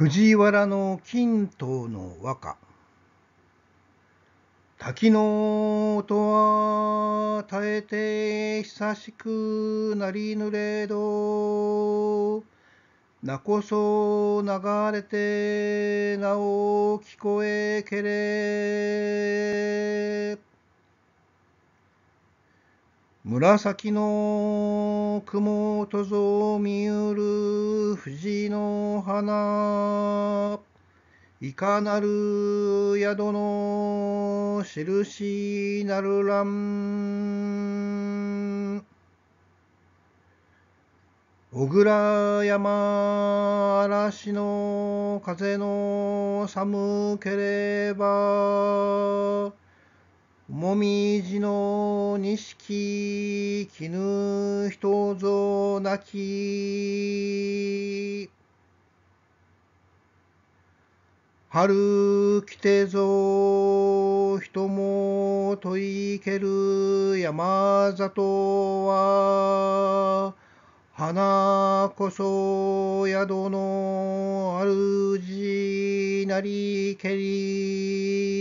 藤原の金刀の和歌滝の音は耐えて久しくなりぬれどなこそ流れてなお聞こえけれ紫の雲とぞみうる藤の花いかなる宿の印なるらん小倉山嵐の風の寒ければもみじの錦絹人ぞなき春来てぞ人もといける山里は花こそ宿の主なりけり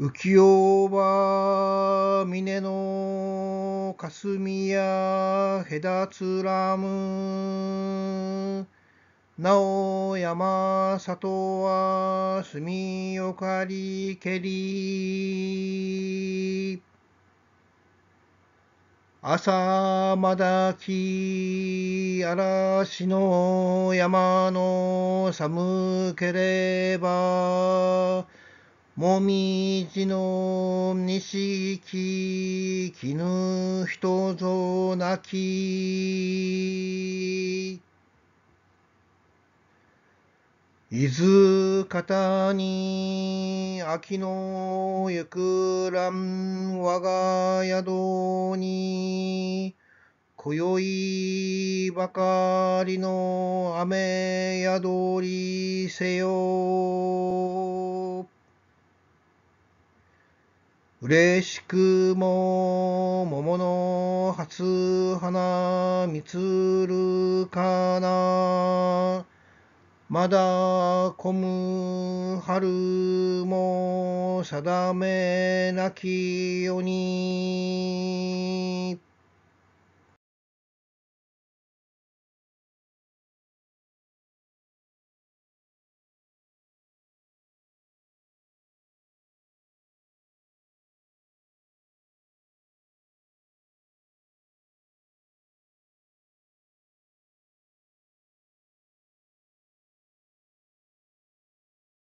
浮世は峰の霞や隔つらむなお山里は住よかりけり朝まだき嵐の山の寒ければもみじの錦絹人ぞなき。伊豆方に秋のゆくらん我が宿に。今宵ばかりの雨宿りせよ。嬉しくも桃の初花見つるかな。まだ混む春も定めなきように。